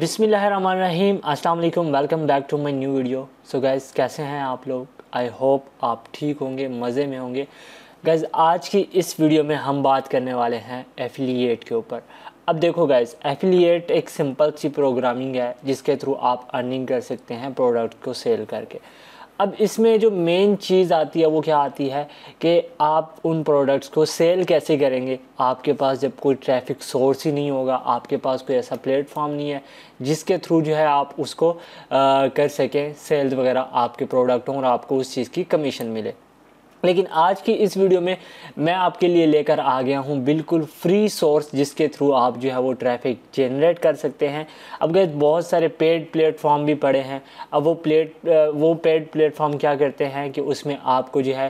बिसमीम अल्लाम welcome back to my new video so guys कैसे हैं आप लोग आई होप आप ठीक होंगे मज़े में होंगे गैज़ आज की इस वीडियो में हम बात करने वाले हैं एफिलिएट के ऊपर अब देखो गैज़ एफिलिएट एक सिंपल सी प्रोग्रामिंग है जिसके थ्रू आप अर्निंग कर सकते हैं प्रोडक्ट को सेल करके अब इसमें जो मेन चीज़ आती है वो क्या आती है कि आप उन प्रोडक्ट्स को सेल कैसे करेंगे आपके पास जब कोई ट्रैफिक सोर्स ही नहीं होगा आपके पास कोई ऐसा प्लेटफॉर्म नहीं है जिसके थ्रू जो है आप उसको आ, कर सकें सेल्स वगैरह आपके प्रोडक्ट हों और आपको उस चीज़ की कमीशन मिले लेकिन आज की इस वीडियो में मैं आपके लिए लेकर आ गया हूँ बिल्कुल फ्री सोर्स जिसके थ्रू आप जो है वो ट्रैफिक जनरेट कर सकते हैं अब गए बहुत सारे पेड प्लेटफॉर्म भी पड़े हैं अब वो प्लेट वो पेड प्लेटफॉर्म क्या करते हैं कि उसमें आपको जो है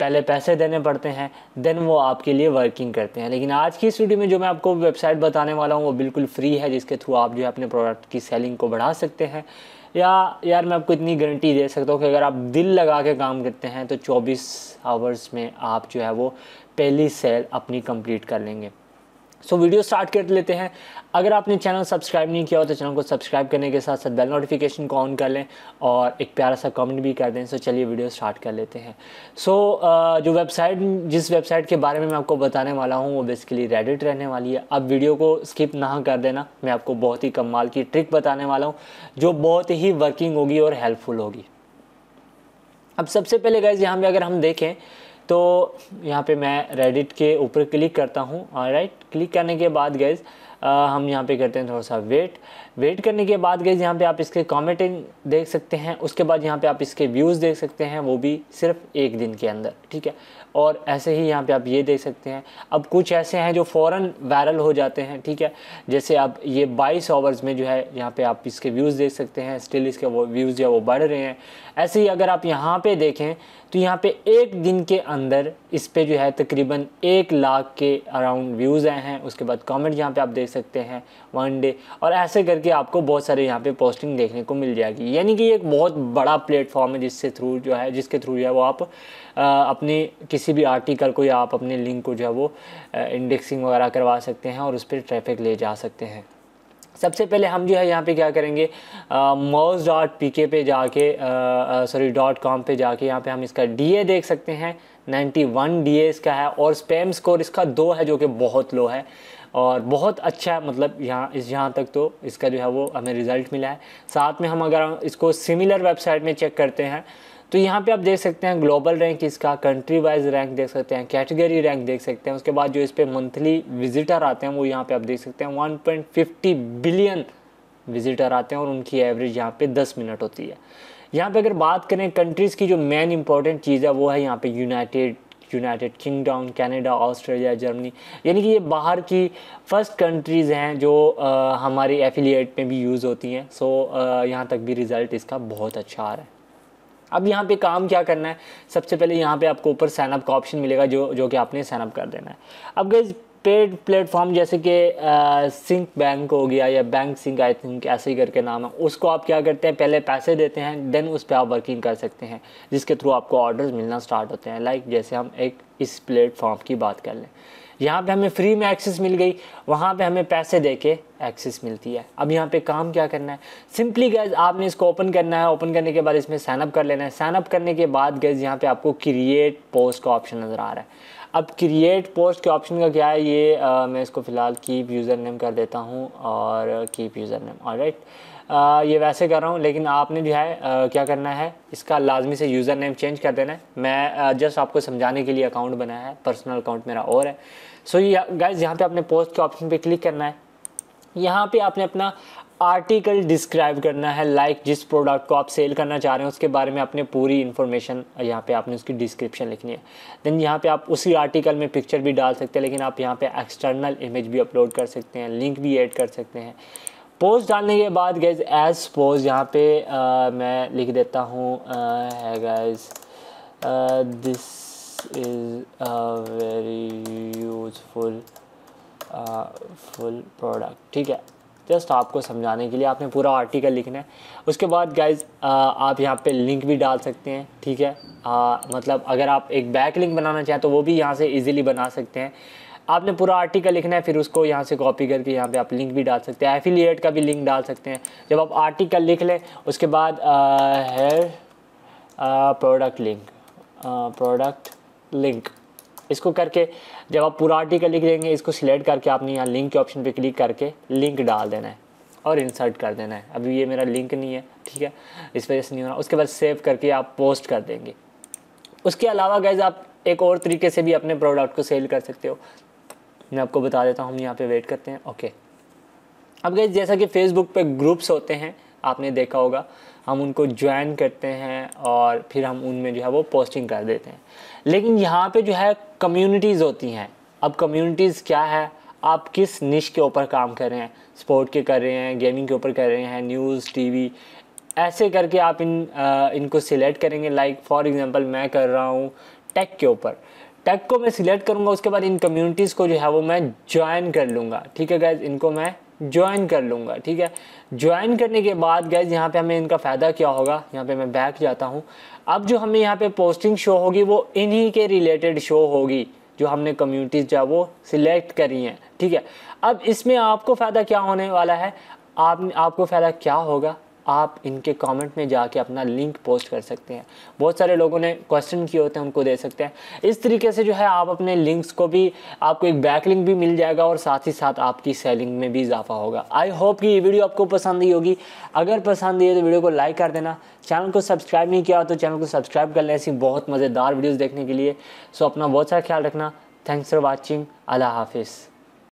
पहले पैसे देने पड़ते हैं देन वो आपके लिए वर्किंग करते हैं लेकिन आज की इस वीडियो में जो मैं आपको वेबसाइट बताने वाला हूँ वो बिल्कुल फ्री है जिसके थ्रू आप जो है अपने प्रोडक्ट की सेलिंग को बढ़ा सकते हैं या यार मैं आपको इतनी गारंटी दे सकता हूँ कि अगर आप दिल लगा के काम करते हैं तो 24 आवर्स में आप जो है वो पहली सेल अपनी कंप्लीट कर लेंगे सो वीडियो स्टार्ट कर लेते हैं अगर आपने चैनल सब्सक्राइब नहीं किया हो तो चैनल को सब्सक्राइब करने के साथ साथ बेल नोटिफिकेशन को ऑन कर लें और एक प्यारा सा कमेंट भी कर दें सो चलिए वीडियो स्टार्ट कर लेते हैं सो so, जो वेबसाइट जिस वेबसाइट के बारे में मैं आपको बताने वाला हूँ वो बेसिकली रेडिट रहने वाली है अब वीडियो को स्किप ना कर देना मैं आपको बहुत ही कमाल की ट्रिक बताने वाला हूँ जो बहुत ही वर्किंग होगी और हेल्पफुल होगी अब सबसे पहले गैस यहाँ पर अगर हम देखें तो यहाँ पे मैं रेडिट के ऊपर क्लिक करता हूँ राइट क्लिक करने के बाद गैज़ आ, हम यहाँ पे करते हैं थोड़ा सा वेट वेट करने के बाद गए यहाँ पे आप इसके कॉमेंटिंग देख सकते हैं उसके बाद यहाँ पे आप इसके व्यूज़ देख सकते हैं वो भी सिर्फ एक दिन के अंदर ठीक है और ऐसे ही यहाँ पे आप ये देख सकते हैं अब कुछ ऐसे हैं जो फ़ौर वायरल हो जाते हैं ठीक है जैसे आप ये बाईस आवर्स में जो है यहाँ पर आप इसके व्यूज़ देख सकते हैं स्टिल इसके वो व्यूज़ जो वो बढ़ रहे हैं ऐसे ही अगर आप यहाँ पर देखें तो यहाँ पर एक दिन के अंदर इस पर जो है तकरीबन एक लाख के अराउंड व्यूज़ आए हैं उसके बाद कमेंट यहाँ पे आप देख सकते हैं वन डे और ऐसे करके आपको बहुत सारे यहाँ पे पोस्टिंग देखने को मिल जाएगी यानी कि एक बहुत बड़ा प्लेटफॉर्म है जिससे थ्रू जो है जिसके थ्रू जो है वो आप अपने किसी भी आर्टिकल को या आप अपने लिंक को जो है वो इंडेक्सिंग वगैरह करवा सकते हैं और उस पर ट्रैफिक ले जा सकते हैं सबसे पहले हम जो है यहाँ पे क्या करेंगे मोज डॉट पी के पे जाके सॉरी डॉट कॉम पे जाके यहाँ पे हम इसका डी ए देख सकते हैं 91 डी इसका है और स्पैम स्कोर इसका दो है जो कि बहुत लो है और बहुत अच्छा है मतलब यहाँ इस यहाँ तक तो इसका जो है वो हमें रिज़ल्ट मिला है साथ में हम अगर इसको सिमिलर वेबसाइट में चेक करते हैं तो यहाँ पे आप देख सकते हैं ग्लोबल रैंक इसका कंट्री वाइज रैंक देख सकते हैं कैटेगरी रैंक देख सकते हैं उसके बाद जो इस पर मंथली विजिटर आते हैं वो यहाँ पर आप देख सकते हैं वन बिलियन विजिटर आते हैं और उनकी एवरेज यहाँ पर दस मिनट होती है यहाँ पे अगर बात करें कंट्रीज़ की जो मेन इंपॉर्टेंट चीज़ है वो है यहाँ पे United United Kingdom Canada Australia Germany यानी कि ये बाहर की फ़र्स्ट कंट्रीज़ हैं जो आ, हमारी एफिलिएट में भी यूज़ होती हैं सो यहाँ तक भी रिज़ल्ट इसका बहुत अच्छा आ रहा है अब यहाँ पे काम क्या करना है सबसे पहले यहाँ पे आपको ऊपर साइनअप का ऑप्शन मिलेगा जो जो कि आपने साइनअप कर देना है अब गई पेड प्लेटफॉर्म जैसे कि सिंक बैंक हो गया या बैंक सिंक आई थिंक ऐसे ही करके नाम है उसको आप क्या करते हैं पहले पैसे देते हैं देन उस पर आप वर्किंग कर सकते हैं जिसके थ्रू आपको ऑर्डर्स मिलना स्टार्ट होते हैं लाइक like जैसे हम एक इस प्लेटफॉर्म की बात कर लें यहाँ पे हमें फ्री में एक्सेस मिल गई वहाँ पे हमें पैसे दे के एक्सेस मिलती है अब यहाँ पे काम क्या करना है सिंपली गैज आपने इसको ओपन करना है ओपन करने के बाद इसमें साइनअप कर लेना है साइनअप करने के बाद गैज यहाँ पे आपको क्रिएट पोस्ट का ऑप्शन नज़र आ रहा है अब क्रिएट पोस्ट के ऑप्शन का क्या है ये आ, मैं इसको फ़िलहाल कीप यूज़र नेम कर देता हूँ और कीप यूज़र नेम और राइट ये वैसे कर रहा हूँ लेकिन आपने जो है क्या करना है इसका लाजमी से यूज़र नेम चेंज कर देना है मैं जस्ट आपको समझाने के लिए अकाउंट बनाया है पर्सनल अकाउंट मेरा और है सो so, ये गाइज यहाँ पे आपने पोस्ट के ऑप्शन पे क्लिक करना है यहाँ पे आपने अपना आर्टिकल डिस्क्राइब करना है लाइक like जिस प्रोडक्ट को आप सेल करना चाह रहे हैं उसके बारे में आपने पूरी इन्फॉर्मेशन यहाँ पे आपने उसकी डिस्क्रिप्शन लिखनी है देन यहाँ पे आप उसी आर्टिकल में पिक्चर भी डाल सकते हैं लेकिन आप यहाँ पे एक्सटर्नल इमेज भी अपलोड कर सकते हैं लिंक भी ऐड कर सकते हैं पोस्ट डालने के बाद गैज एज पोज यहाँ पे आ, मैं लिख देता हूँ है guys this is very useful full product ठीक है जस्ट आपको समझाने के लिए आपने पूरा आर्टिकल लिखना है उसके बाद गाइज आप यहाँ पे लिंक भी डाल सकते हैं ठीक है आ, मतलब अगर आप एक बैक लिंक बनाना चाहें तो वो भी यहाँ से इजीली बना सकते हैं आपने पूरा आर्टिकल लिखना है फिर उसको यहाँ से कॉपी करके यहाँ पे आप लिंक भी डाल सकते हैं एफिलिएट का भी लिंक डाल सकते हैं जब आप आर्टिकल लिख लें उसके बाद here product link product link इसको करके जब आप पूरा आर्टिकल लिख देंगे इसको सिलेक्ट करके आपने यहाँ लिंक के ऑप्शन पे क्लिक करके लिंक डाल देना है और इंसर्ट कर देना है अभी ये मेरा लिंक नहीं है ठीक है इस वजह से नहीं हो रहा उसके बाद सेव करके आप पोस्ट कर देंगे उसके अलावा गैज़ आप एक और तरीके से भी अपने प्रोडक्ट को सेल कर सकते हो मैं आपको बता देता हूँ हम यहाँ पे वेट करते हैं ओके अब गैज जैसा कि फेसबुक पे ग्रुप्स होते हैं आपने देखा होगा हम उनको ज्वाइन करते हैं और फिर हम उनमें जो है वो पोस्टिंग कर देते हैं लेकिन यहाँ पे जो है कम्युनिटीज़ होती हैं अब कम्युनिटीज़ क्या है आप किस निश के ऊपर काम कर रहे हैं स्पोर्ट के कर रहे हैं गेमिंग के ऊपर कर रहे हैं न्यूज़ टीवी ऐसे करके आप इन आ, इनको सिलेक्ट करेंगे लाइक फॉर एग्ज़ाम्पल मैं कर रहा हूँ टेक के ऊपर टेक को मैं सिलेक्ट करूँगा उसके बाद इन कम्युनिटीज़ को जो है वो मैं ज्वाइन कर लूँगा ठीक है गैज इनको मैं ज्वाइन कर लूँगा ठीक है ज्वाइन करने के बाद गैज यहाँ पे हमें इनका फ़ायदा क्या होगा यहाँ पे मैं बैक जाता हूँ अब जो हमें यहाँ पे पोस्टिंग शो होगी वो इन्हीं के रिलेटेड शो होगी जो हमने कम्यूनिटीज जो वो सिलेक्ट करी हैं ठीक है अब इसमें आपको फ़ायदा क्या होने वाला है आप आपको फ़ायदा क्या होगा आप इनके कमेंट में जाके अपना लिंक पोस्ट कर सकते हैं बहुत सारे लोगों ने क्वेश्चन किए होते हैं उनको दे सकते हैं इस तरीके से जो है आप अपने लिंक्स को भी आपको एक बैक लिंक भी मिल जाएगा और साथ ही साथ आपकी सेलिंग में भी इजाफा होगा आई होप कि ये वीडियो आपको पसंद ही होगी अगर पसंद आई तो वीडियो को लाइक कर देना चैनल को सब्सक्राइब नहीं किया तो चैनल को सब्सक्राइब कर लें ऐसी बहुत मज़ेदार वीडियोज़ देखने के लिए सो अपना बहुत सारा ख्याल रखना थैंक्स फॉर वॉचिंग अल्लाह हाफिज़